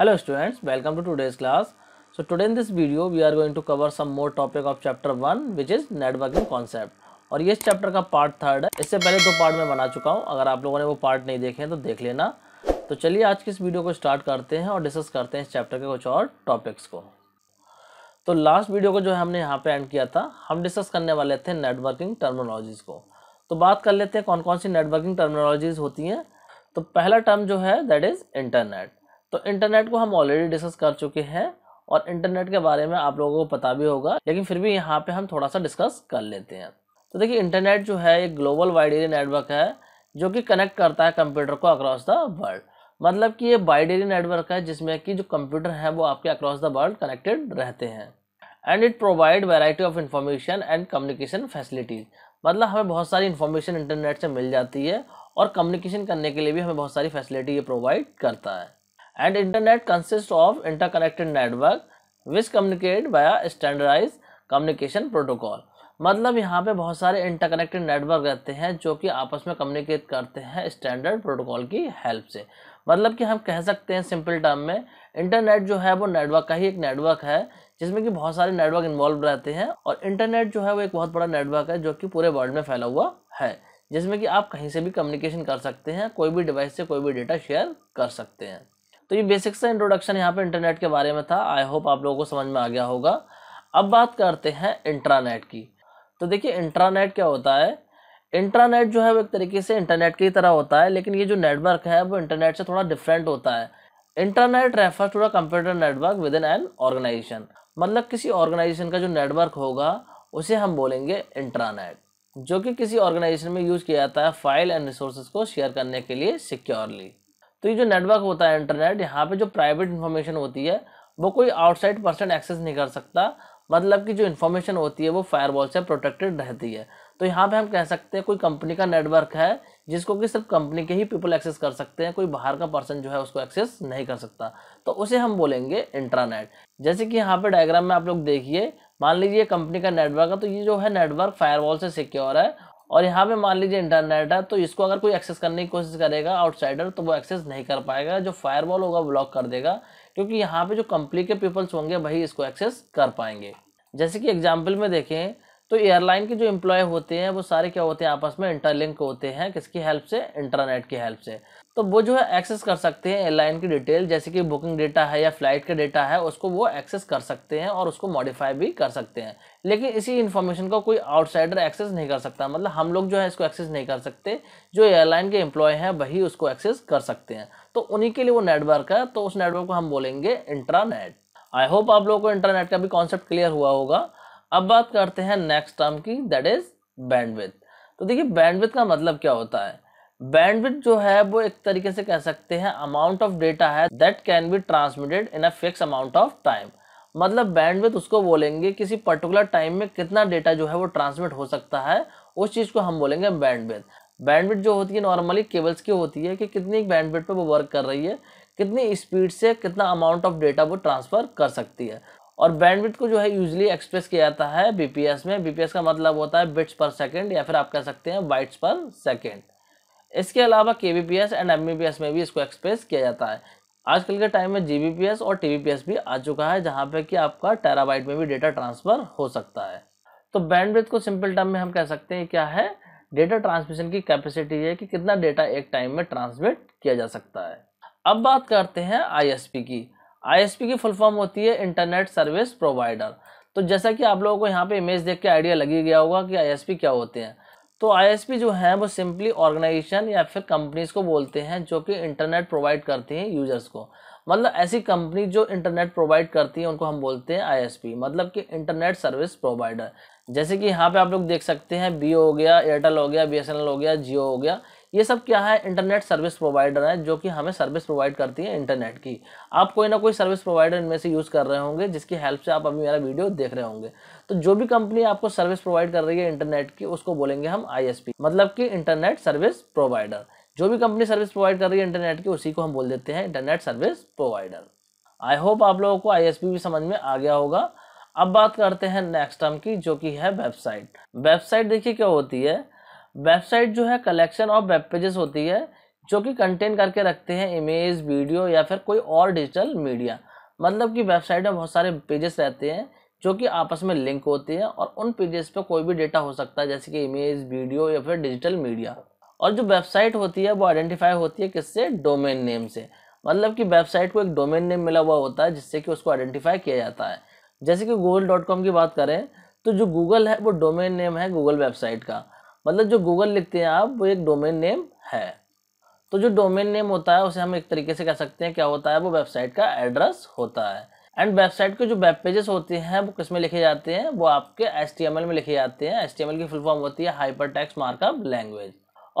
hello students welcome to today's class so today in this video we are going to cover some more topic of chapter 1 which is networking concept और ये chapter का part third है इससे पहले दो part में बना चुका हूँ अगर आप लोगों ने वो पार्ट नहीं देखे हैं तो देख लेना तो चलिए आज की इस वीडियो को स्टार्ट करते हैं और डिस्कस करते हैं इस चैप्टर के कुछ और टॉपिक्स को तो लास्ट वीडियो को जो है हमने यहाँ पे एंड किया था हम डिस्कस करने वाले थे नेटवर्किंग टर्मिनोलॉजीज़ को तो बात कर लेते हैं कौन कौन सी नेटवर्किंग टर्मिनोलॉजीज़ होती हैं तो पहला टर्म जो है दैट इज़ इंटरनेट तो इंटरनेट को हम ऑलरेडी डिस्कस कर चुके हैं और इंटरनेट के बारे में आप लोगों को पता भी होगा लेकिन फिर भी यहाँ पे हम थोड़ा सा डिस्कस कर लेते हैं तो देखिए इंटरनेट जो है एक ग्लोबल वाइड एरिया नेटवर्क है जो कि कनेक्ट करता है कंप्यूटर को अक्रॉस द वर्ल्ड मतलब कि ये वाइड एरिया नेटवर्क है जिसमें कि जो कंप्यूटर है वो आपके अक्रॉस द वर्ल्ड कनेक्टेड रहते हैं and it provide variety of information and communication facilities मतलब हमें बहुत सारी इन्फॉर्मेशन इंटरनेट से मिल जाती है और कम्युनिकेशन करने के लिए भी हमें बहुत सारी फैसिलिटी ये प्रोवाइड करता है and internet consists of interconnected network which communicate via standardized communication protocol मतलब यहाँ पे बहुत सारे इंटरकनेक्टेड नेटवर्क रहते हैं जो कि आपस में कम्युनिकेट करते हैं स्टैंडर्ड प्रोटोकॉल की हेल्प से मतलब कि हम कह सकते हैं सिंपल टर्म में इंटरनेट जो है वो नेटवर्क का ही एक नेटवर्क है जिसमें कि बहुत सारे नेटवर्क इन्वॉल्व रहते हैं और इंटरनेट जो है वो एक बहुत बड़ा नेटवर्क है जो कि पूरे वर्ल्ड में फैला हुआ है जिसमें कि आप कहीं से भी कम्युनिकेशन कर सकते हैं कोई भी डिवाइस से कोई भी डेटा शेयर कर सकते हैं तो ये बेसिक सा इंट्रोडक्शन यहाँ पे इंटरनेट के बारे में था आई होप आप लोगों को समझ में आ गया होगा अब बात करते हैं इंट्रानेट की तो देखिए इंट्रानेट क्या होता है इंट्रानेट जो है वो एक तरीके से इंटरनेट की तरह होता है लेकिन ये जो नेटवर्क है वो इंटरनेट से थोड़ा डिफरेंट होता है internet refer to the computer network within an organization मतलब किसी ऑर्गेनाइजेशन का जो नेटवर्क होगा उसे हम बोलेंगे इंट्रानेट जो कि किसी ऑर्गेनाइजेशन में यूज़ किया जाता है फाइल एंड रिसोर्सेज को शेयर करने के लिए सिक्योरली तो ये जो नेटवर्क होता है इंटरनेट यहाँ पे जो प्राइवेट इन्फॉर्मेशन होती है वो कोई आउटसाइड पर्सन एक्सेस नहीं कर सकता मतलब कि जो इन्फॉर्मेशन होती है वो फायरवॉल से प्रोटेक्टेड रहती है तो यहाँ पे हम कह सकते हैं कोई कंपनी का नेटवर्क है जिसको कि सिर्फ कंपनी के ही पीपल एक्सेस कर सकते हैं कोई बाहर का पर्सन जो है उसको एक्सेस नहीं कर सकता तो उसे हम बोलेंगे इंट्रानेट जैसे कि यहाँ पे डायग्राम में आप लोग देखिए मान लीजिए कंपनी का नेटवर्क है तो ये जो है नेटवर्क फायरवॉल से सिक्योर है और यहाँ पे मान लीजिए इंटरनेट है तो इसको अगर कोई एक्सेस करने की कोशिश करेगा आउटसाइडर तो वो एक्सेस नहीं कर पाएगा जो फायरवॉल होगा ब्लॉक कर देगा क्योंकि यहाँ पे जो कंपनी के पीपल्स होंगे वही इसको एक्सेस कर पाएंगे जैसे कि एग्जाम्पल में देखें तो एयरलाइन के जो एम्प्लॉय होते हैं वो सारे क्या होते हैं आपस में इंटरलिंक होते हैं किसकी हेल्प से इंटरनेट की हेल्प से तो वो जो है एक्सेस कर सकते हैं एयरलाइन की डिटेल जैसे कि बुकिंग डेटा है या फ्लाइट का डेटा है उसको वो एक्सेस कर सकते हैं और उसको मॉडिफाई भी कर सकते हैं लेकिन इसी इन्फॉर्मेशन को कोई आउटसाइडर एक्सेस नहीं कर सकता मतलब हम लोग जो है इसको एक्सेस नहीं कर सकते जो एयरलाइन के एम्प्लॉय हैं वही उसको एक्सेस कर सकते हैं तो उन्हीं के लिए वो नेटवर्क है तो उस नेटवर्क को हम बोलेंगे इंट्रानेट आई होप आप लोगों को इंटरनेट का भी कॉन्सेप्ट क्लियर हुआ होगा अब बात करते हैं नेक्स्ट टर्म की दैट इज़ बैंडविथ तो देखिए बैंडविथ का मतलब क्या होता है बैंडविड्थ जो है वो एक तरीके से कह सकते हैं अमाउंट ऑफ डेटा है that can be transmitted in a fix amount of time मतलब बैंडविड्थ उसको बोलेंगे किसी पर्टिकुलर टाइम में कितना डेटा जो है वो ट्रांसमिट हो सकता है उस चीज़ को हम बोलेंगे बैंडविड्थ बैंडविड्थ जो होती है नॉर्मली केबल्स की होती है कि कितनी बैंडविड्थ पे वो वर्क कर रही है कितनी स्पीड से कितना अमाउंट ऑफ डेटा वो ट्रांसफ़र कर सकती है और बैंडविड्थ को जो है यूजली एक्सप्रेस किया जाता है बीपीएस में बीपीएस का मतलब होता है बिट्स पर सेकेंड या फिर आप कह सकते हैं बाइट्स पर सेकेंड इसके अलावा के एंड एम में भी इसको एक्सप्रेस किया जाता है आजकल के टाइम में जी और टी भी आ चुका है जहाँ पर कि आपका टेराबाइट में भी डेटा ट्रांसफ़र हो सकता है तो बैंडविड्थ को सिंपल टर्म में हम कह सकते हैं क्या है डेटा ट्रांसमिशन की कैपेसिटी है कि कितना डेटा एक टाइम में ट्रांसमिट किया जा सकता है अब बात करते हैं आईएसपी की आईएसपी की फुल फॉर्म होती है इंटरनेट सर्विस प्रोवाइडर तो जैसा कि आप लोगों को यहाँ पे इमेज देख के आइडिया लगी गया होगा कि आईएसपी क्या होते हैं तो आईएसपी जो है वो सिंपली ऑर्गेनाइजेशन या फिर कंपनीज को बोलते हैं जो कि इंटरनेट प्रोवाइड करती हैं यूजर्स को मतलब ऐसी कंपनी जो इंटरनेट प्रोवाइड करती है उनको हम बोलते हैं आईएसपी मतलब कि इंटरनेट सर्विस प्रोवाइडर जैसे कि यहाँ पे आप लोग देख सकते हैं बी हो गया एयरटेल हो गया बी हो गया जियो हो गया ये सब क्या है इंटरनेट सर्विस प्रोवाइडर है जो कि हमें सर्विस प्रोवाइड करती है इंटरनेट की आप कोई ना कोई सर्विस प्रोवाइडर इनमें से यूज़ कर रहे होंगे जिसकी हेल्प से आप अभी मेरा वीडियो देख रहे होंगे तो जो भी कंपनी आपको सर्विस प्रोवाइड कर रही है इंटरनेट की उसको बोलेंगे हम आई मतलब कि इंटरनेट सर्विस प्रोवाइडर जो भी कंपनी सर्विस प्रोवाइड कर रही है इंटरनेट की उसी को हम बोल देते हैं internet service provider I hope आप लोगों को आई भी समझ में आ गया होगा अब बात करते हैं नेक्स्ट टर्म की जो कि है वेबसाइट वेबसाइट देखिए क्या होती है वेबसाइट जो है कलेक्शन ऑफ वेब पेजेस होती है जो कि कंटेन करके रखते हैं इमेज वीडियो या फिर कोई और डिजिटल मीडिया मतलब कि वेबसाइट में बहुत सारे पेजेस रहते हैं जो कि आपस में लिंक होते हैं और उन पेजेस पर कोई भी डेटा हो सकता है जैसे कि इमेज वीडियो या फिर डिजिटल मीडिया और जो वेबसाइट होती है वो आइडेंटिफाई होती है किससे डोमेन नेम से मतलब कि वेबसाइट को एक डोमेन नेम मिला हुआ होता है जिससे कि उसको आइडेंटिफाई किया जाता है जैसे कि गूगल डॉट कॉम की बात करें तो जो गूगल है वो डोमेन नेम है गूगल वेबसाइट का मतलब जो गूगल लिखते हैं आप वो एक डोमेन नेम है तो जो डोमेन नेम होता है उसे हम एक तरीके से कह सकते हैं क्या होता है वो वेबसाइट का एड्रेस होता है एंड वेबसाइट के जो वेब पेजेस होते हैं वो किस में लिखे जाते हैं वो आपके एस में लिखे जाते हैं एस की फुल फॉर्म होती है हाइपर टेक्स मार्कअप लैंग्वेज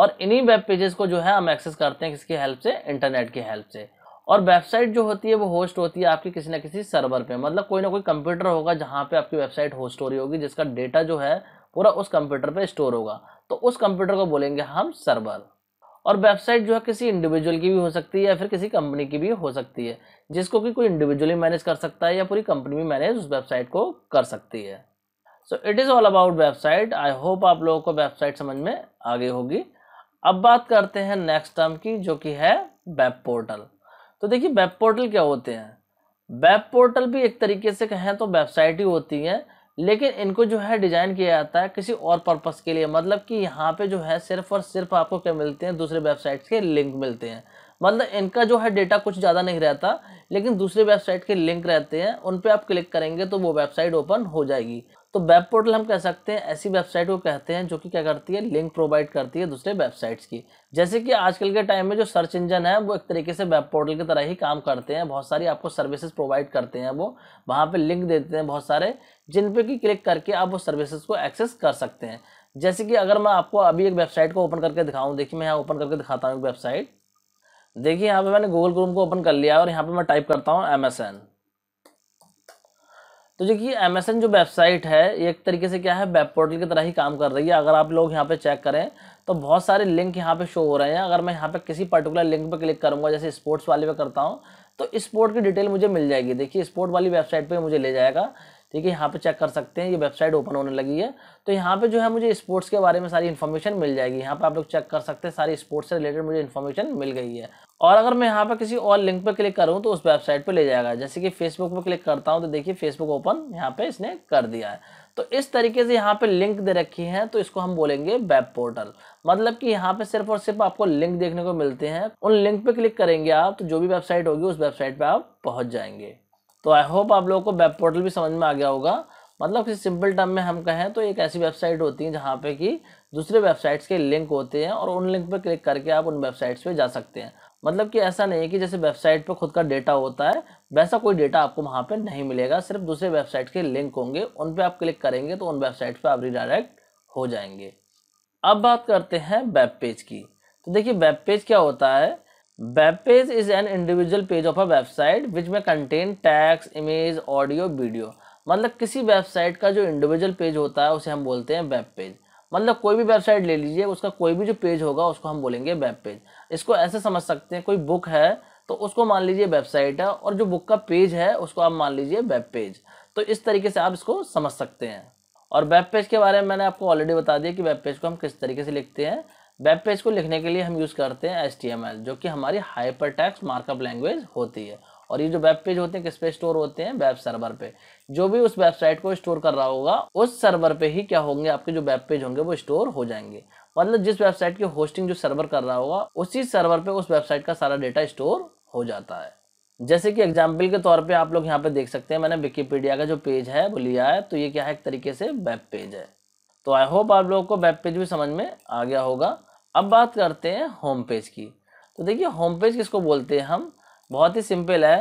और इन्हीं वेब पेजेस को जो है हम एक्सेस करते हैं किसकी हेल्प से इंटरनेट की हेल्प से और वेबसाइट जो होती है वो होस्ट होती है आपकी किसी ना किसी सर्वर पे मतलब कोई ना कोई कंप्यूटर होगा जहाँ पे आपकी वेबसाइट होस्ट हो रही होगी जिसका डेटा जो है पूरा उस कंप्यूटर पर स्टोर होगा तो उस कंप्यूटर को बोलेंगे हम सर्वर और वेबसाइट जो है किसी इंडिविजुअल की भी हो सकती है या फिर किसी कंपनी की भी हो सकती है जिसको कि कोई इंडिविजुअली मैनेज कर सकता है या पूरी कंपनी भी मैनेज उस वेबसाइट को कर सकती है so it is all about website I hope आप लोगों को वेबसाइट समझ में आगे होगी अब बात करते हैं नेक्स्ट टर्म की जो कि है वेब पोर्टल तो देखिए वेब पोर्टल क्या होते हैं वेब पोर्टल भी एक तरीके से कहें तो वेबसाइट ही होती हैं लेकिन इनको जो है डिज़ाइन किया जाता है किसी और पर्पज़ के लिए मतलब कि यहाँ पे जो है सिर्फ और सिर्फ आपको क्या मिलते हैं दूसरे वेबसाइट्स के लिंक मिलते हैं मतलब इनका जो है डेटा कुछ ज़्यादा नहीं रहता लेकिन दूसरे वेबसाइट के लिंक रहते हैं उन पर आप क्लिक करेंगे तो वो वेबसाइट ओपन हो जाएगी तो वेब पोर्टल हम कह सकते हैं ऐसी वेबसाइट को कहते हैं जो कि क्या करती है लिंक प्रोवाइड करती है दूसरे वेबसाइट्स की जैसे कि आजकल के टाइम में जो सर्च इंजन है वो एक तरीके से वेब पोर्टल की तरह ही काम करते हैं बहुत सारी आपको सर्विसेज प्रोवाइड करते हैं वो वहाँ पर लिंक देते हैं बहुत सारे जिन पे कि क्लिक करके आप वो सर्विसेज को एक्सेस कर सकते हैं जैसे कि अगर मैं आपको अभी एक वेबसाइट को ओपन करके दिखाऊँ देखिए मैं यहाँ ओपन करके दिखाता हूँ एक वेबसाइट देखिए यहाँ पर मैंने गूगल क्रोम को ओपन कर लिया और यहाँ पर मैं टाइप करता हूँ एम एस एन तो देखिए अमेजन जो वेबसाइट है एक तरीके से क्या है वेब पोर्टल की तरह ही काम कर रही है अगर आप लोग यहाँ पे चेक करें तो बहुत सारे लिंक यहाँ पे शो हो रहे हैं अगर मैं यहाँ पे किसी पर्टिकुलर लिंक पे क्लिक करूँगा जैसे स्पोर्ट्स वाले पे करता हूँ तो स्पोर्ट की डिटेल मुझे मिल जाएगी देखिए स्पोर्ट वाली वेबसाइट पर मुझे ले जाएगा ठीक है यहाँ पे चेक कर सकते हैं ये वेबसाइट ओपन होने लगी है तो यहाँ पे जो है मुझे स्पोर्ट्स के बारे में सारी इन्फॉर्मेशन मिल जाएगी यहाँ पे आप लोग चेक कर सकते हैं सारी स्पोर्ट्स से रिलेटेड मुझे इन्फॉर्मेशन मिल गई है और अगर मैं यहाँ पे किसी और लिंक पर क्लिक करूँ तो उस वेबसाइट पर ले जाएगा जैसे कि फेसबुक पर क्लिक करता हूँ तो देखिए फेसबुक ओपन यहाँ पे इसने कर दिया है तो इस तरीके से यहाँ पे लिंक दे रखी है तो इसको हम बोलेंगे वेब पोर्टल मतलब कि यहाँ पे सिर्फ और सिर्फ आपको लिंक देखने को मिलते हैं उन लिंक पे क्लिक करेंगे आप तो जो भी वेबसाइट होगी उस वेबसाइट पे आप पहुँच जाएंगे तो आई होप आप लोगों को वेब पोर्टल भी समझ में आ गया होगा मतलब किसी सिंपल टर्म में हम कहें तो एक ऐसी वेबसाइट होती है जहाँ पे कि दूसरे वेबसाइट्स के लिंक होते हैं और उन लिंक पर क्लिक करके आप उन वेबसाइट्स पे जा सकते हैं मतलब कि ऐसा नहीं है कि जैसे वेबसाइट पे खुद का डेटा होता है वैसा कोई डेटा आपको वहाँ पे नहीं मिलेगा सिर्फ दूसरे वेबसाइट के लिंक होंगे उन पर आप क्लिक करेंगे तो उन वेबसाइट पर आप रिडायरेक्ट हो जाएंगे अब बात करते हैं वेब पेज की तो देखिए वेब पेज क्या होता है web page is an individual page of a website which में contain text image audio video मतलब किसी वेबसाइट का जो इंडिविजुअल पेज होता है उसे हम बोलते हैं वेब पेज मतलब कोई भी वेबसाइट ले लीजिए उसका कोई भी जो पेज होगा उसको हम बोलेंगे वेब पेज इसको ऐसे समझ सकते हैं कोई बुक है तो उसको मान लीजिए वेबसाइट है और जो बुक का पेज है उसको आप मान लीजिए वेब पेज तो इस तरीके से आप इसको समझ सकते हैं और वेब पेज के बारे में मैंने आपको ऑलरेडी बता दिया कि वेब पेज को हम किस तरीके से लिखते हैं वेब पेज को लिखने के लिए हम यूज़ करते हैं एच जो कि हमारी हाइपर टैक्स मार्कअप लैंग्वेज होती है और ये जो वेब पेज होते हैं किस पे स्टोर होते हैं वेब सर्वर पे जो भी उस वेबसाइट को स्टोर कर रहा होगा उस सर्वर पे ही क्या होंगे आपके जो वेब पेज होंगे वो स्टोर हो जाएंगे मतलब जिस वेबसाइट की होस्टिंग जो सर्वर कर रहा होगा उसी सर्वर पे उस वेबसाइट का सारा डेटा स्टोर हो जाता है जैसे कि एग्जाम्पल के तौर पर आप लोग यहाँ पे देख सकते हैं मैंने विकीपीडिया का जो पेज है वो लिया है तो ये क्या है एक तरीके से वेब पेज है तो आई होप आप लोगों को वेब पेज भी समझ में आ गया होगा अब बात करते हैं होम पेज की तो देखिए होम पेज किसको बोलते हैं हम बहुत ही सिंपल है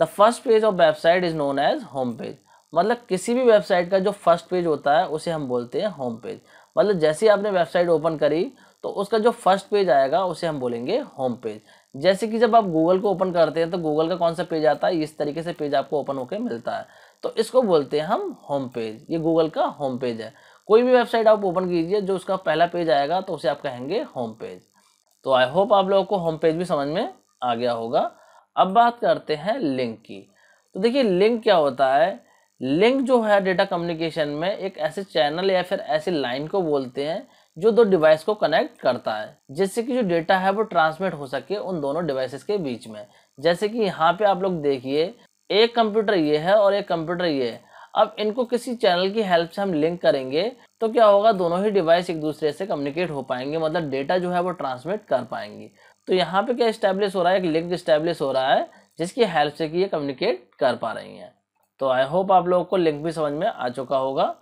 the first page of website is known as home page मतलब किसी भी वेबसाइट का जो फर्स्ट पेज होता है उसे हम बोलते हैं होम पेज मतलब जैसे ही आपने वेबसाइट ओपन करी तो उसका जो फर्स्ट पेज आएगा उसे हम बोलेंगे होम पेज जैसे कि जब आप गूगल को ओपन करते हैं तो गूगल का कौन सा पेज आता है इस तरीके से पेज आपको ओपन होकर मिलता है तो इसको बोलते हैं हम होम पेज ये गूगल का होम पेज है कोई भी वेबसाइट आप ओपन कीजिए जो उसका पहला पेज आएगा तो उसे आप कहेंगे होम पेज तो आई होप आप लोगों को होम पेज भी समझ में आ गया होगा अब बात करते हैं लिंक की तो देखिए लिंक क्या होता है लिंक जो है डेटा कम्युनिकेशन में एक ऐसे चैनल या फिर ऐसी लाइन को बोलते हैं जो दो डिवाइस को कनेक्ट करता है जिससे कि जो डेटा है वो ट्रांसमिट हो सके उन दोनों डिवाइसेस के बीच में जैसे कि यहाँ पे आप लोग देखिए एक कंप्यूटर ये है और एक कंप्यूटर ये है अब इनको किसी चैनल की हेल्प से हम लिंक करेंगे तो क्या होगा दोनों ही डिवाइस एक दूसरे से कम्युनिकेट हो पाएंगे मतलब डेटा जो है वो ट्रांसमिट कर पाएंगे तो यहाँ पे क्या इस्टेब्लिश हो रहा है एक लिंक इस्टेब्लिश हो रहा है जिसकी हेल्प से कि ये कम्युनिकेट कर पा रही हैं तो आई होप आप लोगों को लिंक भी समझ में आ चुका होगा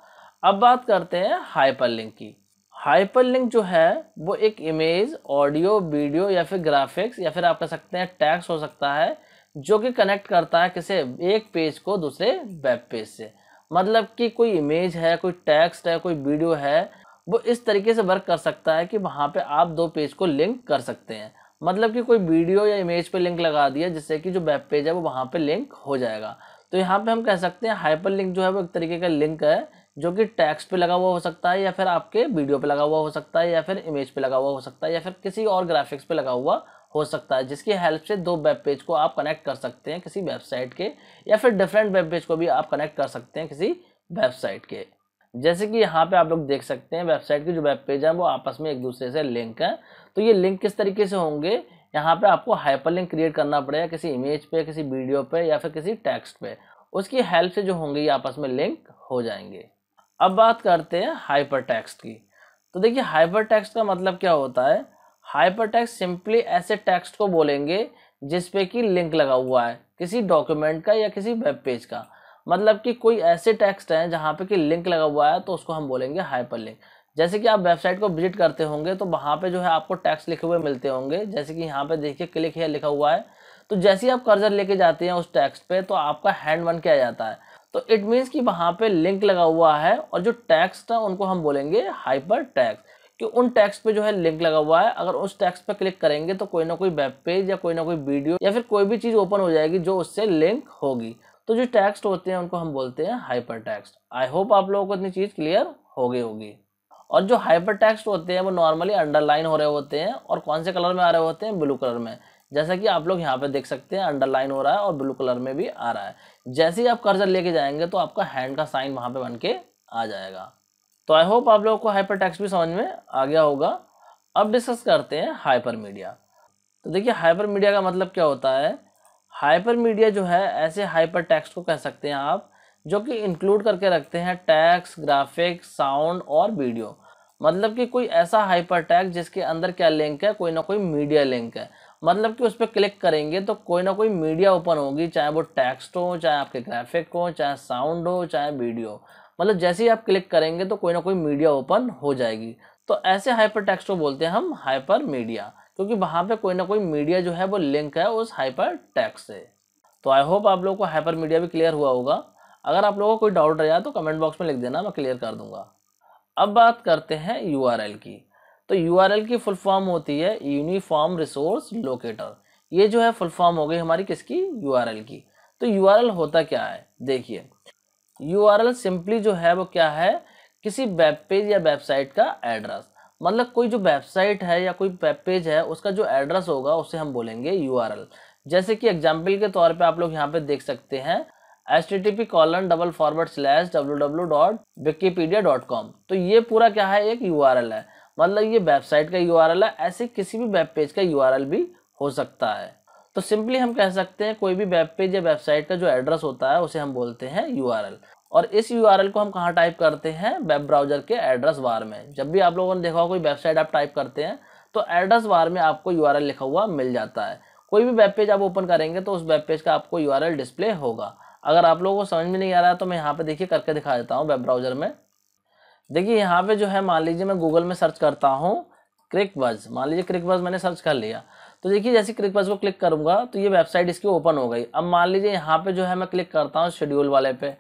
अब बात करते हैं हाइपर लिंक की हाइपर लिंक जो है वो एक इमेज ऑडियो वीडियो या फिर ग्राफिक्स या फिर आप कह सकते हैं टैक्स हो सकता है जो कि कनेक्ट करता है किसे एक पेज को दूसरे वेब पेज से मतलब कि कोई इमेज है कोई टेक्स्ट है कोई वीडियो है वो इस तरीके से वर्क कर सकता है कि वहाँ पे आप दो पेज को लिंक कर सकते हैं मतलब कि कोई वीडियो या इमेज पे लिंक लगा दिया जिससे कि जो वेब पेज है वो वहाँ पे लिंक हो जाएगा तो यहाँ पे हम कह सकते हैं हाइपर लिंक जो है वो एक तरीके का लिंक है जो कि टैक्स पे लगा हुआ हो सकता है या फिर आपके वीडियो पे लगा हुआ हो सकता है या फिर इमेज पे लगा हुआ हो सकता है या फिर किसी और ग्राफिक्स पे लगा हुआ हो सकता है जिसकी हेल्प से दो वेब पेज को आप कनेक्ट कर सकते हैं किसी वेबसाइट के या फिर डिफरेंट वेब पेज को भी आप कनेक्ट कर सकते हैं किसी वेबसाइट के जैसे कि यहाँ पे आप लोग देख सकते हैं वेबसाइट की जो वेब पेज है वो आपस में एक दूसरे से लिंक है तो ये लिंक किस तरीके से होंगे यहाँ पे आपको हाइपरलिंक क्रिएट करना पड़ेगा किसी इमेज पे किसी वीडियो पे या फिर किसी टेक्स्ट पे उसकी हेल्प से जो होंगे ये आपस में लिंक हो जाएंगे अब बात करते हैं हाइपर टेक्स्ट की तो देखिए हाइपर टेक्स्ट का मतलब क्या होता है हाइपर हाइपरटेक्स्ट सिंपली ऐसे टेक्स्ट को बोलेंगे जिसपे कि लिंक लगा हुआ है किसी डॉक्यूमेंट का या किसी वेब पेज का मतलब कि कोई ऐसे टेक्स्ट हैं जहाँ पे कि लिंक लगा हुआ है तो उसको हम बोलेंगे हाइपर लिंक जैसे कि आप वेबसाइट को विजिट करते होंगे तो वहाँ पे जो है आपको टैक्स लिखे हुए मिलते होंगे जैसे कि यहाँ पे देखिए क्लिक है लिखा हुआ है तो जैसे ही आप कर्जर लेके जाते हैं उस टैक्स पे तो आपका हैंड वन किया जाता है तो इट मीन्स कि वहाँ पे लिंक लगा हुआ है और जो टैक्स था उनको हम बोलेंगे हाइपर टैक्स कि उन टैक्स पे जो है लिंक लगा हुआ है अगर उस टैक्स पे क्लिक करेंगे तो कोई ना कोई वेब पेज या कोई ना कोई वीडियो या फिर कोई भी चीज़ ओपन हो जाएगी जो उससे लिंक होगी तो जो टैक्स्ट होते हैं उनको हम बोलते हैं हाइपर टैक्स आई होप आप लोगों को इतनी चीज़ क्लियर हो गई होगी और जो हाइपर टैक्स्ट होते हैं वो नॉर्मली अंडरलाइन हो रहे होते हैं और कौन से कलर में आ रहे होते हैं ब्लू कलर में जैसा कि आप लोग यहाँ पे देख सकते हैं अंडरलाइन हो रहा है और ब्लू कलर में भी आ रहा है जैसे ही आप कर्जर लेके जाएंगे तो आपका हैंड का साइन वहाँ पे बन के आ जाएगा तो आई होप आप लोगों को हाइपर भी समझ में आ गया होगा अब डिस्कस करते हैं हाइपर मीडिया तो देखिए हाइपर मीडिया का मतलब क्या होता है हाइपर मीडिया जो है ऐसे हाइपर टेक्स्ट को कह सकते हैं आप जो कि इंक्लूड करके रखते हैं टैक्स ग्राफिक साउंड और वीडियो मतलब कि कोई ऐसा हाइपर टैग जिसके अंदर क्या लिंक है कोई ना कोई मीडिया लिंक है मतलब कि उस पर क्लिक करेंगे तो कोई ना कोई मीडिया ओपन होगी चाहे वो टेक्स्ट हो चाहे आपके ग्राफिक हो चाहे साउंड हो चाहे वीडियो मतलब जैसे ही आप क्लिक करेंगे तो कोई ना कोई मीडिया ओपन हो जाएगी तो ऐसे हाइपर टेक्स्ट को बोलते हैं हम हाइपर मीडिया क्योंकि वहाँ पे कोई ना कोई मीडिया जो है वो लिंक है उस हाइपर टेक्स्ट से तो आई होप आप लोगों को हाइपर मीडिया भी क्लियर हुआ होगा अगर आप लोगों को कोई डाउट रहा तो कमेंट बॉक्स में लिख देना मैं क्लियर कर दूंगा अब बात करते हैं यू की तो यू की फुल फॉर्म होती है यूनिफॉर्म रिसोर्स लोकेटर ये जो है फुल फॉर्म हो गई हमारी किसकी यू की तो यू होता क्या है देखिए यू आर एल सिंपली जो है वो क्या है किसी वेब पेज या वेबसाइट का एड्रेस मतलब कोई जो वेबसाइट है या कोई वेब पेज है उसका जो एड्रेस होगा उसे हम बोलेंगे यू आर एल जैसे कि एग्जाम्पल के तौर पे आप लोग यहाँ पे देख सकते हैं H T T P colon double forward slash W W dot Wikipedia dot com तो ये पूरा क्या है एक यू आर एल है मतलब ये वेबसाइट का यू आर एल है ऐसे किसी भी वेब पेज का यू आर एल भी हो सकता है तो सिंपली हम कह सकते हैं कोई भी वेब पेज या वेबसाइट का जो एड्रेस होता है उसे हम बोलते हैं यू और इस यू को हम कहाँ टाइप करते हैं वेब ब्राउजर के एड्रेस बार में जब भी आप लोगों ने देखा हो कोई वेबसाइट आप टाइप करते हैं तो एड्रेस बार में आपको यू लिखा हुआ मिल जाता है कोई भी वेब पेज आप ओपन करेंगे तो उस वेब पेज का आपको यू डिस्प्ले होगा अगर आप लोगों को समझ में नहीं आ रहा है तो मैं यहाँ पे देखिए करके दिखा देता हूँ वेब ब्राउजर में देखिए यहाँ पे जो है मान लीजिए मैं गूगल में सर्च करता हूँ क्रिक मान लीजिए क्रिक मैंने सर्च कर लिया तो देखिए जैसे क्लिक पर इसको क्लिक करूँगा तो ये वेबसाइट इसकी ओपन हो गई अब मान लीजिए यहाँ पे जो है मैं क्लिक करता हूँ शेड्यूल वाले पे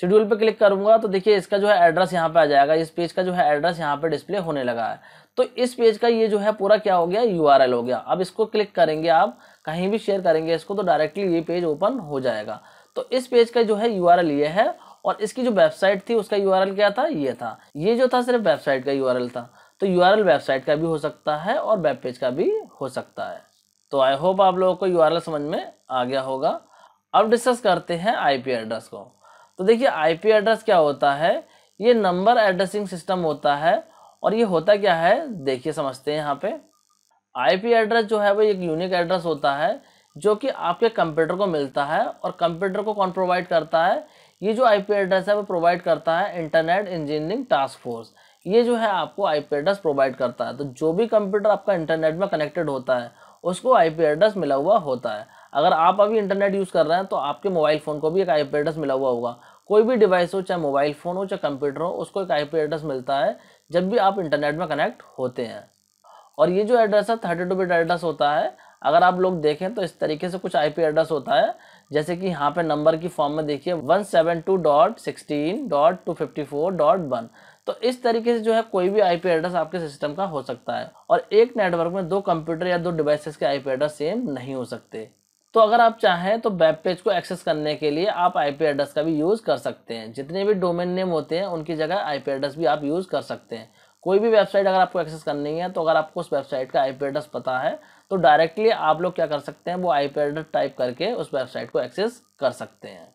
शेड्यूल पे क्लिक करूँगा तो देखिए इसका जो है एड्रेस यहाँ पे आ जाएगा इस पेज का जो है एड्रेस यहाँ पे डिस्प्ले होने लगा है तो इस पेज का ये जो है पूरा क्या हो गया यू हो गया अब इसको क्लिक करेंगे आप कहीं भी शेयर करेंगे इसको तो डायरेक्टली ये पेज ओपन हो जाएगा तो इस पेज का जो है यू ये है और इसकी जो वेबसाइट थी उसका यू क्या था ये था ये जो था सिर्फ वेबसाइट का यू था तो यू वेबसाइट का भी हो सकता है और वेब पेज का भी हो सकता है तो आई होप आप लोगों को यू समझ में आ गया होगा अब डिस्कस करते हैं आईपी एड्रेस को तो देखिए आईपी एड्रेस क्या होता है ये नंबर एड्रेसिंग सिस्टम होता है और ये होता क्या है देखिए समझते हैं यहाँ पे आईपी एड्रेस जो है वो एक यूनिक एड्रेस होता है जो कि आपके कंप्यूटर को मिलता है और कंप्यूटर को कौन प्रोवाइड करता है ये जो आईपी एड्रेस है वो प्रोवाइड करता है इंटरनेट इंजीनियरिंग टास्क फोर्स ये जो है आपको आई पी एड्रेस प्रोवाइड करता है तो जो भी कंप्यूटर आपका इंटरनेट में कनेक्टेड होता है उसको आई पी एड्रेस मिला हुआ होता है अगर आप अभी इंटरनेट यूज़ कर रहे हैं तो आपके मोबाइल फ़ोन को भी एक आई पी एड्रेस मिला हुआ होगा कोई भी डिवाइस हो चाहे मोबाइल फ़ोन हो चाहे कंप्यूटर हो उसको एक आई पी एड्रेस मिलता है जब भी आप इंटरनेट में कनेक्ट होते हैं और ये जो एड्रेस है थर्टी टू बिट एड्रेस होता है अगर आप लोग देखें तो इस तरीके से कुछ आईपी एड्रेस होता है जैसे कि यहाँ पे नंबर की फॉर्म में देखिए one seven two dot sixteen dot two fifty four dot one तो इस तरीके से जो है कोई भी आईपी एड्रेस आपके सिस्टम का हो सकता है और एक नेटवर्क में दो कंप्यूटर या दो डिवाइसेस के आईपी एड्रेस सेम नहीं हो सकते तो अगर आप चाहें तो वेब पेज को एक्सेस करने के लिए आप आईपी एड्रेस का भी यूज़ कर सकते हैं जितने भी डोमेन नेम होते हैं उनकी जगह आई एड्रेस भी आप यूज़ कर सकते हैं कोई भी वेबसाइट अगर आपको एक्सेस करनी है तो अगर आपको उस वेबसाइट का आई एड्रेस पता है तो डायरेक्टली आप लोग क्या कर सकते हैं वो आई एड्रेस टाइप करके उस वेबसाइट को एक्सेस कर सकते हैं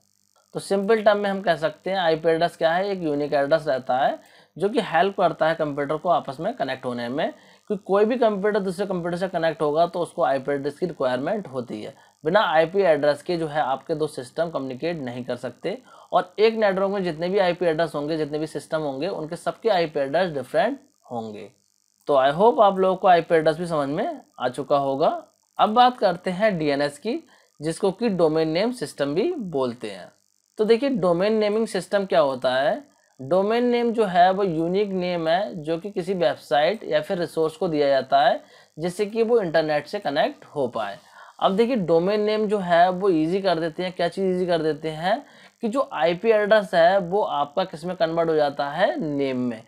तो सिंपल टर्म में हम कह सकते हैं आईपी एड्रेस क्या है एक यूनिक एड्रेस रहता है जो कि हेल्प करता है कंप्यूटर को आपस में कनेक्ट होने में क्योंकि कोई भी कंप्यूटर दूसरे कंप्यूटर से कनेक्ट होगा तो उसको आईपी एड्रेस की रिक्वायरमेंट होती है बिना आईपी एड्रेस के जो है आपके दो सिस्टम कम्युनिकेट नहीं कर सकते और एक नेटवर्क में जितने भी आईपी एड्रेस होंगे जितने भी सिस्टम होंगे उनके सबके पी एड्रेस डिफरेंट होंगे तो आई होप आप लोगों को पी एड्रेस भी समझ में आ चुका होगा अब बात करते हैं एस की जिसको कि डोमेन नेम सिस्टम भी बोलते हैं तो देखिए डोमेन नेमिंग सिस्टम क्या होता है डोमेन नेम जो है वो यूनिक नेम है जो कि किसी वेबसाइट या फिर रिसोर्स को दिया जाता है जिससे कि वो इंटरनेट से कनेक्ट हो पाए अब देखिए डोमेन नेम जो है वो इजी कर देते हैं क्या चीज़ इजी कर देते हैं कि जो आईपी एड्रेस है वो आपका किस में कन्वर्ट हो जाता है नेम में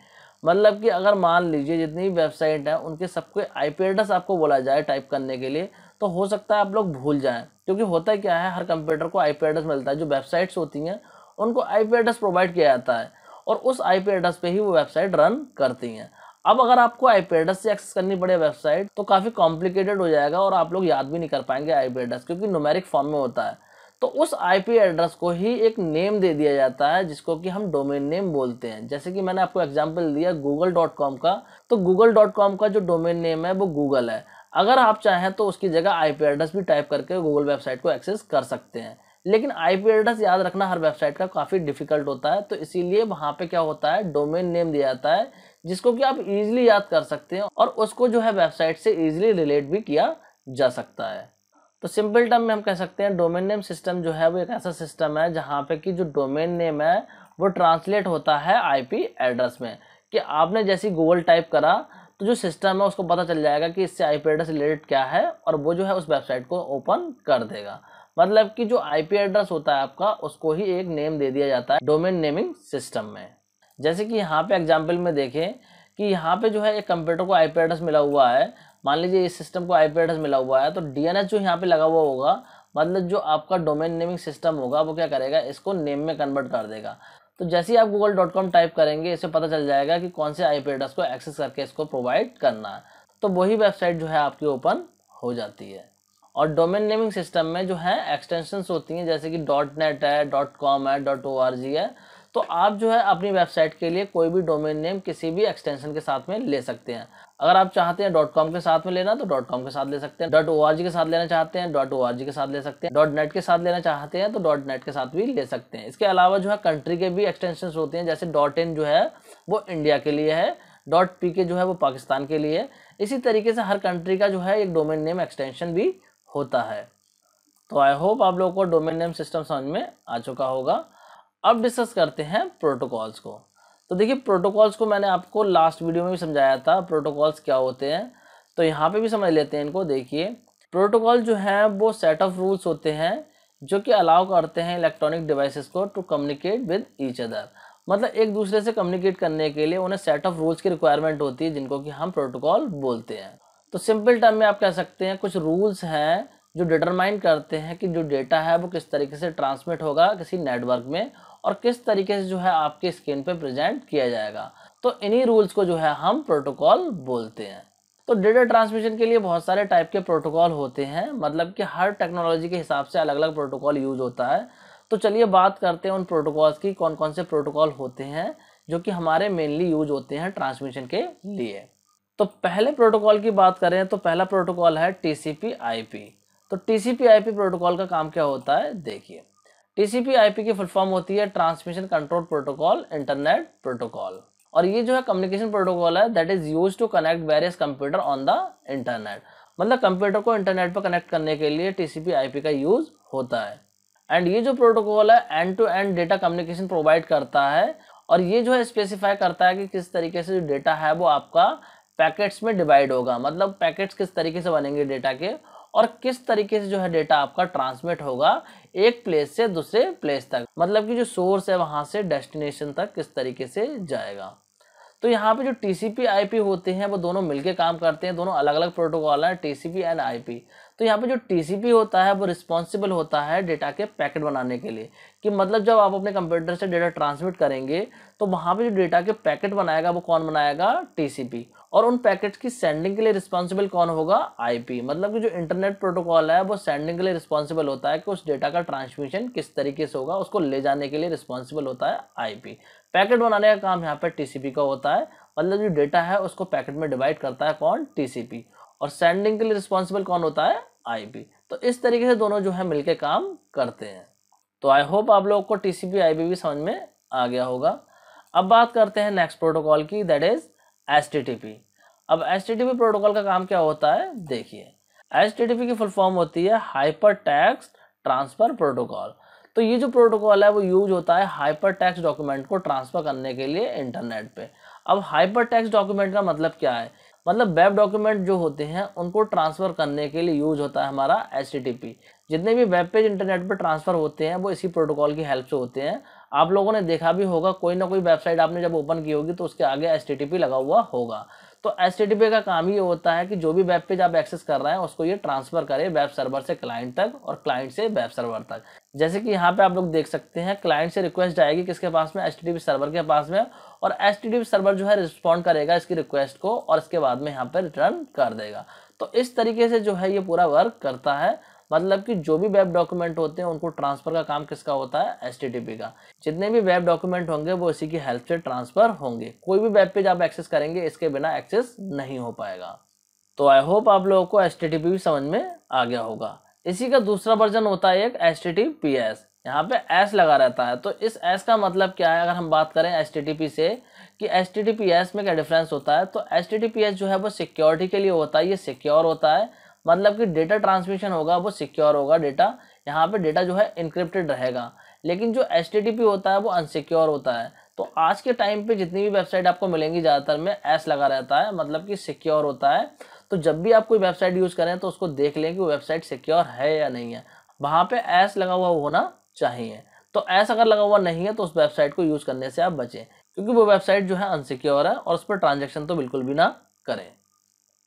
मतलब कि अगर मान लीजिए जितनी भी वेबसाइट हैं उनके सबके पी एड्रेस आपको बोला जाए टाइप करने के लिए तो हो सकता है आप लोग भूल जाएँ क्योंकि होता क्या है हर कंप्यूटर को पी एड्रेस मिलता है जो वेबसाइट्स होती हैं उनको पी एड्रेस प्रोवाइड किया जाता है और उस आई पी एड्रेस पर ही वो वेबसाइट रन करती हैं अब अगर आपको आई पी एड्रेस से एक्सेस करनी पड़े वेबसाइट तो काफ़ी कॉम्प्लिकेटेड हो जाएगा और आप लोग याद भी नहीं कर पाएंगे आई पी एड्रेस क्योंकि नोमेरिक फॉर्म में होता है तो उस आईपी एड्रेस को ही एक नेम दे दिया जाता है जिसको कि हम डोमेन नेम बोलते हैं जैसे कि मैंने आपको एग्जांपल दिया गूगल डॉट कॉम का तो गूगल डॉट कॉम का जो डोमेन नेम है वो गूगल है अगर आप चाहें तो उसकी जगह पी एड्रेस भी टाइप करके गूगल वेबसाइट को एक्सेस कर सकते हैं लेकिन आईपी एड्रेस याद रखना हर वेबसाइट का काफ़ी डिफिकल्ट होता है तो इसीलिए वहाँ पे क्या होता है डोमेन नेम दिया जाता है जिसको कि आप इजीली याद कर सकते हैं और उसको जो है वेबसाइट से इजीली रिलेट भी किया जा सकता है तो सिंपल टर्म में हम कह सकते हैं डोमेन नेम सिस्टम जो है वो एक ऐसा सिस्टम है जहाँ पे कि जो डोमेन नेम है वो ट्रांसलेट होता है आईपी एड्रेस में कि आपने जैसी गूगल टाइप करा तो जो सिस्टम है उसको पता चल जाएगा कि इससे आईपी एड्रेस रिलेटेड क्या है और वो जो है उस वेबसाइट को ओपन कर देगा मतलब कि जो आईपी एड्रेस होता है आपका उसको ही एक नेम दे दिया जाता है डोमेन नेमिंग सिस्टम में जैसे कि यहाँ पे एग्जाम्पल में देखें कि यहाँ पे जो है एक कंप्यूटर को आईपी एड्रेस मिला हुआ है मान लीजिए इस सिस्टम को आईपी एड्रेस मिला हुआ है तो डीएनएस जो यहाँ पे लगा हुआ होगा मतलब जो आपका डोमेन नेमिंग सिस्टम होगा वो क्या करेगा इसको नेम में कन्वर्ट कर देगा तो जैसे ही आप गूगल डॉट कॉम टाइप करेंगे इससे पता चल जाएगा कि कौन से आई एड्रेस को एक्सेस करके इसको प्रोवाइड करना है तो वही वेबसाइट जो है आपकी ओपन हो जाती है और डोमेन नेमिंग सिस्टम में जो है एक्सटेंशन होती हैं जैसे कि डॉट नेट है डॉट कॉम है डॉट ओ आर जी है तो आप जो है अपनी वेबसाइट के लिए कोई भी डोमेन नेम किसी भी एक्सटेंशन के साथ में ले सकते हैं अगर आप चाहते हैं डॉट कॉम के साथ में लेना तो डॉट कॉम के साथ ले सकते हैं डॉट ओ आर जी के साथ लेना चाहते हैं डॉट ओ आर जी के साथ ले सकते हैं डॉट नेट के साथ लेना चाहते हैं तो डॉट नेट के साथ भी ले सकते हैं इसके अलावा जो है कंट्री के भी एक्सटेंशन होते हैं जैसे डॉट इन जो है वो इंडिया के लिए है डॉट पी के जो है वो पाकिस्तान के लिए है इसी तरीके से हर कंट्री का जो है एक डोमेन नेम एक्सटेंशन भी होता है तो आई होप आप लोगों को डोमेन नेम सिस्टम समझ में आ चुका होगा अब डिस्कस करते हैं प्रोटोकॉल्स को तो देखिए प्रोटोकॉल्स को मैंने आपको लास्ट वीडियो में भी समझाया था प्रोटोकॉल्स क्या होते हैं तो यहाँ पे भी समझ लेते हैं इनको देखिए प्रोटोकॉल जो हैं वो सेट ऑफ रूल्स होते हैं जो कि अलाउ करते हैं इलेक्ट्रॉनिक डिवाइसेस को to communicate with each other मतलब एक दूसरे से कम्युनिकेट करने के लिए उन्हें सेट ऑफ रूल्स की रिक्वायरमेंट होती है जिनको कि हम प्रोटोकॉल बोलते हैं तो सिंपल टर्म में आप कह सकते हैं कुछ रूल्स हैं जो डिटरमाइन करते हैं कि जो डेटा है वो किस तरीके से ट्रांसमिट होगा किसी नेटवर्क में और किस तरीके से जो है आपके स्क्रीन पे प्रेजेंट किया जाएगा तो इन्हीं रूल्स को जो है हम प्रोटोकॉल बोलते हैं तो डेटा ट्रांसमिशन के लिए बहुत सारे टाइप के प्रोटोकॉल होते हैं मतलब कि हर टेक्नोलॉजी के हिसाब से अलग अलग प्रोटोकॉल यूज होता है तो चलिए बात करते हैं उन प्रोटोकॉल्स की कौन कौन से प्रोटोकॉल होते हैं जो कि हमारे मेनली यूज होते हैं ट्रांसमिशन के लिए तो पहले प्रोटोकॉल की बात करें तो पहला प्रोटोकॉल है T C P I P तो T C P I P protocol का काम क्या होता है देखिए T C P I P की फुल फॉर्म होती है transmission control protocol internet protocol और ये जो है कम्युनिकेशन प्रोटोकॉल है that is use to connect various computer on the internet मतलब कंप्यूटर को इंटरनेट पर कनेक्ट करने के लिए T C P I P का यूज़ होता है एंड ये जो प्रोटोकॉल है end to end data communication provide करता है और ये जो है स्पेसिफाई करता है कि किस तरीके से जो डेटा है वो आपका पैकेट्स में डिवाइड होगा मतलब पैकेट्स किस तरीके से बनेंगे डेटा के और किस तरीके से जो है डेटा आपका ट्रांसमिट होगा एक प्लेस से दूसरे प्लेस तक मतलब कि जो सोर्स है वहाँ से डेस्टिनेशन तक किस तरीके से जाएगा तो यहाँ पे जो T C P I P होते हैं वो दोनों मिलके काम करते हैं दोनों अलग अलग प्रोटोकॉल हैं T C P and I P तो यहाँ पे जो टी सी पी होता है वो रिस्पॉन्सिबल होता है डेटा के पैकेट बनाने के लिए कि मतलब जब आप अपने कंप्यूटर से डेटा ट्रांसमिट करेंगे तो वहाँ पे जो डेटा के पैकेट बनाएगा वो कौन बनाएगा टी सी पी और उन पैकेट की सेंडिंग के लिए रिस्पॉन्सिबल कौन होगा आईपी मतलब कि जो इंटरनेट प्रोटोकॉल है वो सेंडिंग के लिए रिस्पॉन्सिबल होता है कि उस डेटा का ट्रांसमिशन किस तरीके से होगा उसको ले जाने के लिए रिस्पॉन्सिबल होता है आईपी पैकेट बनाने का काम यहाँ पर टी का होता है मतलब जो डेटा है उसको पैकेट में डिवाइड करता है कौन टी और सेंडिंग के लिए रिस्पॉन्सिबल कौन होता है आई तो इस तरीके से दोनों जो है मिलके काम करते हैं तो आई होप आप लोगों को टी सी भी समझ में आ गया होगा अब बात करते हैं नेक्स्ट प्रोटोकॉल की दैट इज़ पी अब पी प्रोटोकॉल का काम क्या होता है देखिए पी की फुल फॉर्म होती है हाइपर टेक्स्ट ट्रांसफ़र प्रोटोकॉल तो ये जो प्रोटोकॉल है वो यूज होता है हाइपर टेक्स्ट डॉक्यूमेंट को ट्रांसफ़र करने के लिए इंटरनेट पे अब हाइपर टेक्स्ट डॉक्यूमेंट का मतलब क्या है मतलब वेब डॉक्यूमेंट जो होते हैं उनको ट्रांसफ़र करने के लिए यूज होता है हमारा पी जितने भी वेब पेज इंटरनेट पर ट्रांसफ़र होते हैं वो इसी प्रोटोकॉल की हेल्प से होते हैं आप लोगों ने देखा भी होगा कोई ना कोई वेबसाइट आपने जब ओपन की होगी तो उसके आगे एस लगा हुआ होगा तो एस का काम ये होता है कि जो भी वेब पेज आप एक्सेस कर रहे हैं उसको ये ट्रांसफर करे वेब सर्वर से क्लाइंट तक और क्लाइंट से वेब सर्वर तक जैसे कि यहाँ पे आप लोग देख सकते हैं क्लाइंट से रिक्वेस्ट आएगी किसके पास में एस सर्वर के पास में और एस सर्वर जो है रिस्पॉन्ड करेगा इसकी रिक्वेस्ट को और इसके बाद में यहाँ पर रिटर्न कर देगा तो इस तरीके से जो है ये पूरा वर्क करता है मतलब कि जो भी वेब डॉक्यूमेंट होते हैं उनको ट्रांसफ़र का काम किसका होता है एस का जितने भी वेब डॉक्यूमेंट होंगे वो इसी की हेल्प से ट्रांसफ़र होंगे कोई भी वेब पेज आप एक्सेस करेंगे इसके बिना एक्सेस नहीं हो पाएगा तो आई होप आप लोगों को एस भी समझ में आ गया होगा इसी का दूसरा वर्जन होता है एक S T T P S यहाँ पे एस लगा रहता है तो इस एस का मतलब क्या है अगर हम बात करें एस टी टी पी से कि S T T P S में क्या डिफरेंस होता है तो S T T P S जो है वो सिक्योरिटी के लिए होता है ये सिक्योर होता है मतलब कि डेटा ट्रांसमिशन होगा वो सिक्योर होगा डेटा यहाँ पे डेटा जो है इनक्रिप्टेड रहेगा लेकिन जो एच होता है वो अनसिक्योर होता है तो आज के टाइम पे जितनी भी वेबसाइट आपको मिलेंगी ज़्यादातर में एस लगा रहता है मतलब कि सिक्योर होता है तो जब भी आप कोई वेबसाइट यूज़ करें तो उसको देख लें कि वो वेबसाइट सिक्योर है या नहीं है वहाँ पर एस लगा हुआ होना चाहिए तो ऐस अगर लगा हुआ नहीं है तो उस वेबसाइट को यूज़ करने से आप बचें क्योंकि वो वेबसाइट जो है अनसिक्योर है और उस पर ट्रांजेक्शन तो बिल्कुल भी ना करें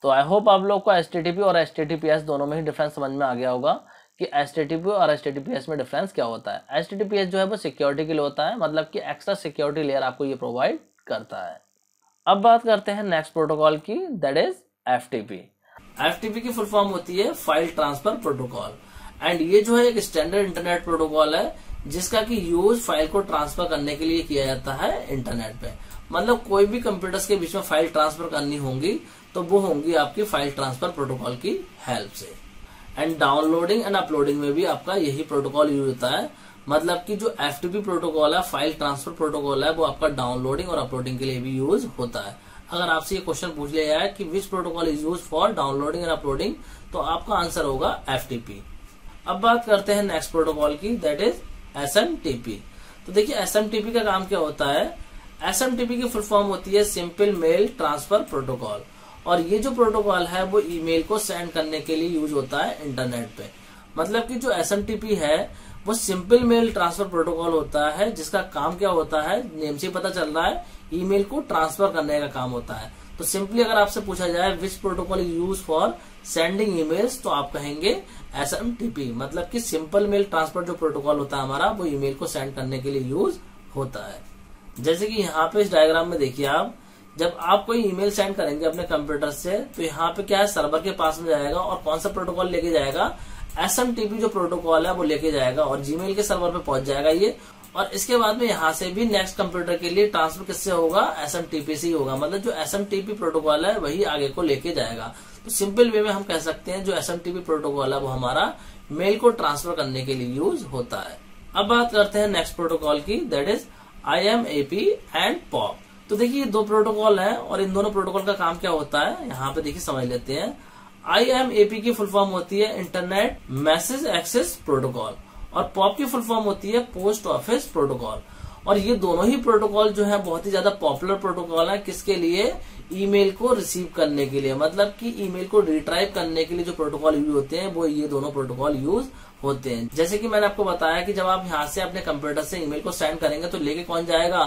तो आई होप आप लोग को एस और एस दोनों में ही डिफरेंस समझ में आ गया होगा कि एस और एस में डिफरेंस क्या होता है एस जो है वो सिक्योरिटी के लिए होता है मतलब कि एक्स्ट्रा सिक्योरिटी लेयर आपको ये प्रोवाइड करता है अब बात करते हैं नेक्स्ट प्रोटोकॉल की दैट इज एफ टी की फुल फॉर्म होती है फाइल ट्रांसफर प्रोटोकॉल एंड ये जो है एक स्टैंडर्ड इंटरनेट प्रोटोकॉल है जिसका कि यूज फाइल को ट्रांसफर करने के लिए किया जाता है इंटरनेट पे मतलब कोई भी कंप्यूटर्स के बीच में फाइल ट्रांसफर करनी होगी तो वो होंगी आपकी फाइल ट्रांसफर प्रोटोकॉल की हेल्प से एंड डाउनलोडिंग एंड अपलोडिंग में भी आपका यही प्रोटोकॉल यूज होता है मतलब कि जो एफ प्रोटोकॉल है फाइल ट्रांसफर प्रोटोकॉल है वो आपका डाउनलोडिंग और अपलोडिंग के लिए भी यूज होता है अगर आपसे ये क्वेश्चन पूछ लिया जाए कि which protocol is use for downloading and uploading तो आपका आंसर होगा एफ अब बात करते हैं नेक्स्ट प्रोटोकॉल की दैट इज एस तो देखिए एस का काम क्या होता है एस की फुल फॉर्म होती है सिंपल मेल ट्रांसफर प्रोटोकॉल और ये जो प्रोटोकॉल है वो ईमेल को सेंड करने के लिए यूज होता है इंटरनेट पे मतलब कि जो एस है वो सिंपल मेल ट्रांसफर प्रोटोकॉल होता है जिसका काम क्या होता है नेम से पता चल रहा है ईमेल को ट्रांसफर करने का काम होता है तो सिंपली अगर आपसे पूछा जाए which protocol is use for sending emails तो आप कहेंगे एस मतलब कि सिंपल मेल ट्रांसफर जो प्रोटोकॉल होता है हमारा वो ईमेल को सेंड करने के लिए यूज होता है जैसे कि यहाँ पे इस डायग्राम में देखिए आप जब आप कोई ईमेल सेंड करेंगे अपने कंप्यूटर से तो यहाँ पे क्या है सर्वर के पास में जाएगा और कौन सा प्रोटोकॉल लेके जाएगा एस जो प्रोटोकॉल है वो लेके जाएगा और जीमेल के सर्वर पे पहुंच जाएगा ये और इसके बाद में यहाँ से भी नेक्स्ट कंप्यूटर के लिए ट्रांसफर किससे होगा एस से ही होगा मतलब जो एस प्रोटोकॉल है वही आगे को लेके जाएगा तो सिंपल वे में हम कह सकते हैं जो एस प्रोटोकॉल है वो हमारा मेल को ट्रांसफर करने के लिए यूज होता है अब बात करते हैं नेक्स्ट प्रोटोकॉल की that is I M A P and pop तो देखिए दो प्रोटोकॉल है और इन दोनों प्रोटोकॉल का काम क्या होता है यहाँ पे देखिए समझ लेते हैं आई एम एपी की फुल फॉर्म होती है इंटरनेट मैसेज एक्सेस प्रोटोकॉल और पॉप की फुल फॉर्म होती है पोस्ट ऑफिस प्रोटोकॉल और ये दोनों ही प्रोटोकॉल जो है बहुत ही ज्यादा पॉपुलर प्रोटोकॉल है किसके लिए ईमेल को रिसीव करने के लिए मतलब कि ईमेल को रिट्राइव करने के लिए जो प्रोटोकॉल यूज होते हैं वो ये दोनों प्रोटोकॉल यूज होते हैं जैसे कि मैंने आपको बताया कि जब आप यहाँ से अपने कंप्यूटर से ईमेल को सेंड करेंगे तो लेके कौन जाएगा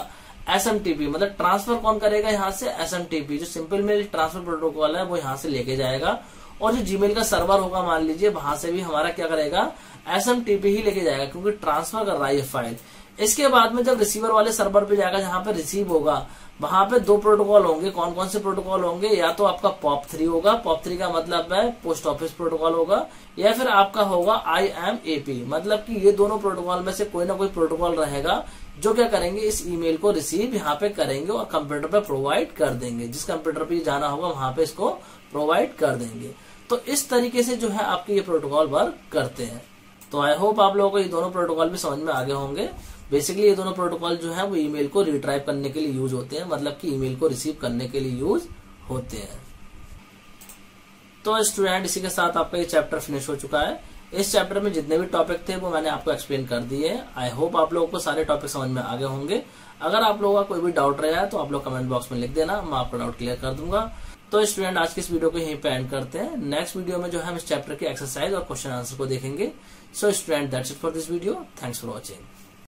एस मतलब ट्रांसफर कौन करेगा यहाँ से एस जो सिंपल मेल ट्रांसफर प्रोटोकॉल है वो यहाँ से लेके जाएगा और जो जीमेल का सर्वर होगा मान लीजिए वहां से भी हमारा क्या करेगा एस ही लेके जाएगा क्योंकि ट्रांसफर कर रहा है ये फाइल इसके बाद में जब रिसीवर वाले सर्वर पे जाएगा जहां पे रिसीव होगा वहां पे दो प्रोटोकॉल होंगे कौन कौन से प्रोटोकॉल होंगे या तो आपका पॉप थ्री होगा पॉप थ्री का मतलब है पोस्ट ऑफिस प्रोटोकॉल होगा या फिर आपका होगा आई एम एपी मतलब कि ये दोनों प्रोटोकॉल में से कोई ना कोई प्रोटोकॉल रहेगा जो क्या करेंगे इस ईमेल को रिसीव यहाँ पे करेंगे और कंप्यूटर पे प्रोवाइड कर देंगे जिस कंप्यूटर पे जाना होगा वहां पे इसको प्रोवाइड कर देंगे तो इस तरीके से जो है आपके ये प्रोटोकॉल वर्क करते हैं तो आई होप आप लोगों को ये दोनों प्रोटोकॉल भी समझ में आगे होंगे बेसिकली ये दोनों प्रोटोकॉल जो है वो ईमेल को रिट्राइव करने के लिए यूज होते हैं मतलब कि ईमेल को रिसीव करने के लिए यूज होते हैं तो स्टूडेंट इसी के साथ आपका ये चैप्टर फिनिश हो चुका है इस चैप्टर में जितने भी टॉपिक थे वो मैंने आपको एक्सप्लेन कर दिए आई होप आप लोगों को सारे टॉपिक समझ में आगे होंगे अगर आप लोगों का कोई भी डाउट रहा है तो आप लोग कमेंट बॉक्स में लिख देना मैं आपका डाउट क्लियर कर दूंगा तो स्टूडेंट आज की इस वीडियो को यहीं पे एंड करते हैं नेक्स्ट वीडियो में जो हम इस चैप्टर के एक्सरसाइज और क्वेश्चन आंसर को देखेंगे so student that's it for this video thanks for watching